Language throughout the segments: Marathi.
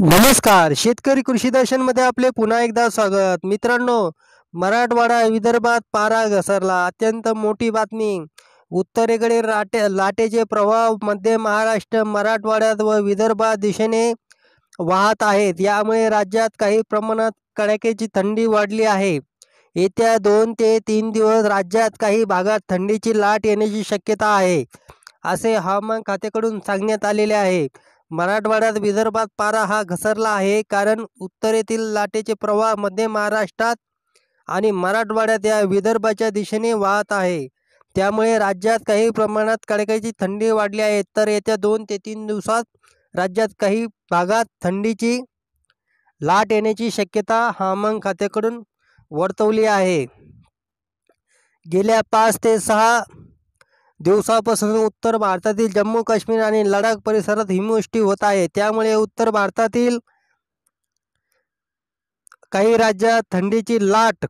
नमस्कार शेतकरी कृषी दर्शन मध्ये आपले पुन्हा एकदा स्वागत मित्रांनो मराठवाडा विदर्भात पारा घसरला अत्यंत मोठी बातमी उत्तरेकडे लाटे लाटेचे प्रभाव मध्य महाराष्ट्र मराठवाड्यात व विदर्भात दिशेने वाहत आहेत यामुळे राज्यात काही प्रमाणात कडाक्याची थंडी वाढली आहे येत्या दोन ते तीन दिवस राज्यात काही भागात थंडीची लाट येण्याची शक्यता आहे असे हवामान खात्याकडून सांगण्यात आलेले आहे मराठवाड्यात विदर्भात पारा हा घसरला आहे कारण उत्तरेतील लाटेचे प्रवाह मध्य महाराष्ट्रात आणि मराठवाड्यात या विदर्भाच्या दिशेने वाहत आहे त्यामुळे राज्यात काही प्रमाणात कडकडीची थंडी वाढली आहे तर येत्या दोन ते तीन दिवसात राज्यात काही भागात थंडीची लाट येण्याची शक्यता हवामान खात्याकडून वर्तवली आहे गेल्या पाच ते सहा दिवसापासून उत्तर भारतातील जम्मू काश्मीर आणि लडाख परिसरात हिमवृष्टी होत आहे त्यामुळे उत्तर भारतातील काही राज्यात थंडीची लाट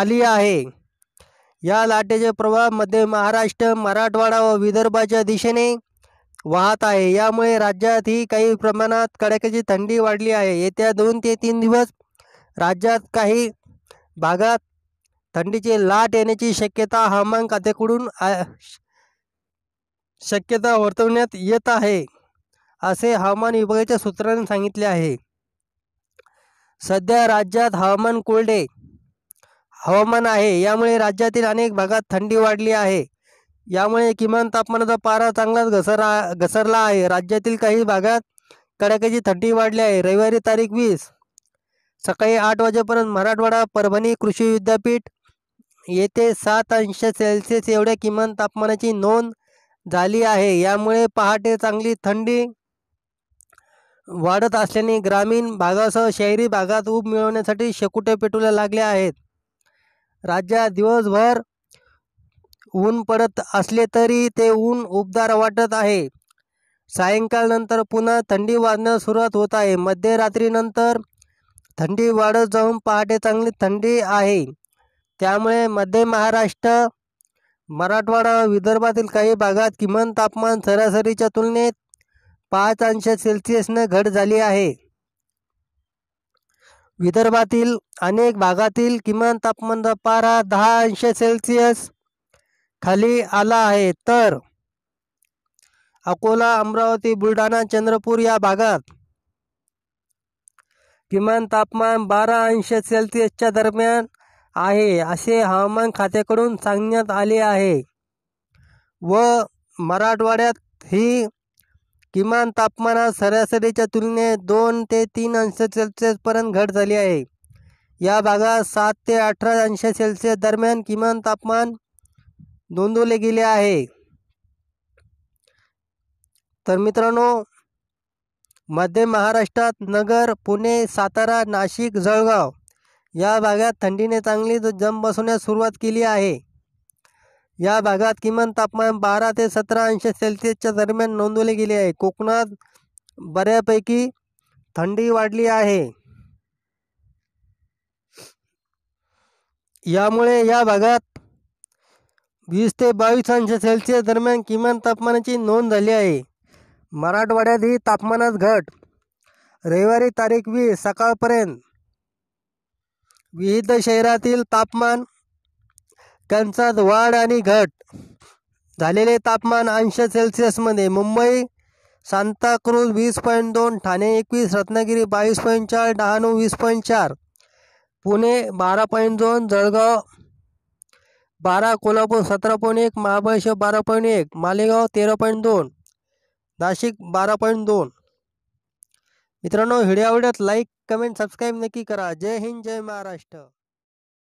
आली आहे या लाटेचे प्रभाव मध्य महाराष्ट्र मराठवाडा व विदर्भाच्या दिशेने वाहत आहे यामुळे राज्यात ही काही प्रमाणात कडाक्याची थंडी वाढली आहे येत्या दोन ते तीन दिवस राज्यात काही भागात थंडीची लाट येण्याची शक्यता हवामान खात्याकडून शक्यता वर्तवण्यात येत आहे असे हवामान विभागाच्या सूत्रांनी सांगितले आहे सध्या राज्यात हवामान कोरडे हवामान आहे यामुळे राज्यातील अनेक भागात थंडी वाढली आहे यामुळे किमान तापमानाचा पारा चांगलाच घसर घसरला आहे राज्यातील काही भागात कडाक्याची थंडी वाढली आहे रविवारी तारीख वीस सकाळी आठ वाजेपर्यंत मराठवाडा परभणी कृषी विद्यापीठ येथे सात अंश सेल्सिअस एवढ्या किमान तापमानाची नोंद झाली आहे यामुळे पहाटे चांगली थंडी वाढत असल्याने ग्रामीण भागासह शहरी भागात ऊब मिळवण्यासाठी शेकुटे पेटूला लागले आहेत राज्यात दिवसभर ऊन पडत असले तरी ते ऊन उबदार वाटत आहे सायंकाळनंतर पुन्हा थंडी वाढण्यास सुरुवात होत आहे मध्यरात्रीनंतर थंडी वाढत जाऊन पहाटे चांगली थंडी आहे त्यामुळे मध्य महाराष्ट्र मराठवाडा विदर्भातील काही भागात किमान तापमान सरासरीच्या तुलनेत पाच अंश सेल्सिअसने घट झाली आहे विदर्भातील अनेक भागातील किमान तापमान पारा दहा अंश सेल्सिअस खाली आला आहे तर अकोला अमरावती बुलढाणा चंद्रपूर या भागात किमान तापमान बारा अंश सेल्सिअसच्या दरम्यान आहे असे हवामान खात्याकडून सांगण्यात आले आहे व मराठवाड्यात ही किमान तापमानात सरासरीच्या तुलनेत दोन ते तीन अंश सेल्सिअसपर्यंत घट झाली आहे या भागात सात ते अठरा अंश सेल्सिअस दरम्यान किमान तापमान नोंदवले गेले आहे तर मित्रांनो मध्य महाराष्ट्रात नगर पुणे सातारा नाशिक जळगाव या भागात थंडीने चांगली जम बसवण्यास सुरुवात केली आहे या भागात किमान तापमान बारा ते सतरा अंश सेल्सिअसच्या दरम्यान नोंदवले गेले आहे कोकणात बऱ्यापैकी थंडी वाढली आहे यामुळे या भागात वीस ते बावीस अंश सेल्सिअस दरम्यान किमान तापमानाची नोंद झाली आहे मराठवाड्यातही तापमानात घट रविवारी तारीख वीस सकाळपर्यंत विविध शहरातील तापमान त्यांचात वाढ आणि घट झालेले तापमान अंश सेल्सिअसमध्ये मुंबई सांताक्रूज वीस पॉईंट दोन ठाणे एकवीस रत्नागिरी बावीस पॉईंट चार डहाणू वीस पॉईंट चार पुणे बारा पॉईंट दोन जळगाव बारा कोल्हापूर सतरा पॉईंट एक महाबळेश्वर बारा पॉईंट एक मालेगाव तेरा पॉईंट दोन नाशिक बारा पॉईंट दोन मित्रांनो व्हिडिओ आवडत लाईक कमेंट सबस्क्राईब नक्की करा जय हिंद जय महाराष्ट्र